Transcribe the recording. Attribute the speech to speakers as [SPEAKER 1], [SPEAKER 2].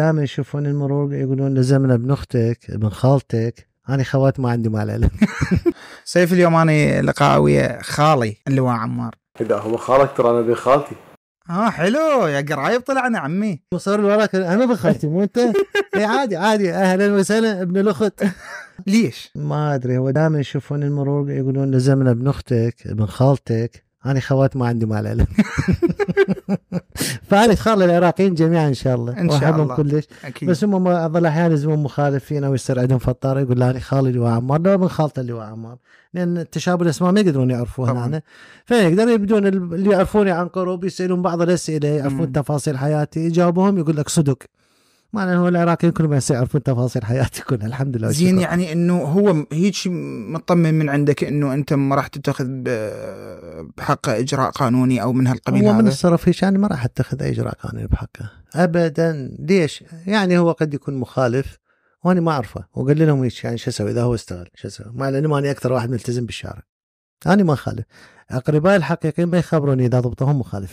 [SPEAKER 1] دائما يشوفون المرور يقولون لزمنا ابن اختك ابن خالتك انا خوات ما عندي مال
[SPEAKER 2] علم
[SPEAKER 3] سيف اليوم انا لقاء ويا خالي اللواء عمار
[SPEAKER 2] اذا هو خالك ترى انا ابن خالتي
[SPEAKER 3] اه حلو يا قرايب طلعنا عمي وصار وراك انا ابن
[SPEAKER 1] خالتي مو انت اي عادي عادي اهلا وسهلا ابن الاخت ليش؟ ما ادري هو دائما يشوفون المرور يقولون لزمنا ابن اختك ابن خالتك انا خوات ما عندي مال علم فهذه خار للعراقيين جميعا ان شاء الله ان شاء الله كلش أكيد. بس هم بعض الاحيان يزمون مخالفين او يصير عندهم فطار يقول لا انا خالي لواء عمار لا من خالته لواء عمار لان تشابه الاسماء ما يقدرون يعرفوها هنا فيقدرون يبدون اللي يعرفوني عن قرب يسالون بعض الاسئله يعرفون تفاصيل حياتي يجاوبهم يقول لك صدق مع هو العراقيين كلهم يعرفون تفاصيل حياتي كلها الحمد لله زين
[SPEAKER 3] يعني انه هو هيك مطمن من عندك انه انت ما راح تتخذ بحقه اجراء قانوني او من هالقبيل هو من
[SPEAKER 4] الصرف هيك انا يعني ما راح اتخذ اي اجراء قانوني بحقه
[SPEAKER 3] ابدا ليش؟
[SPEAKER 1] يعني هو قد يكون مخالف وانا ما اعرفه وقال لهم هيك يعني شو اسوي اذا هو استغل شو اسوي مع اني ماني اكثر واحد ملتزم بالشارع انا ما اخالف اقربائي الحقيقيين ما يخبروني اذا ضبطهم مخالفين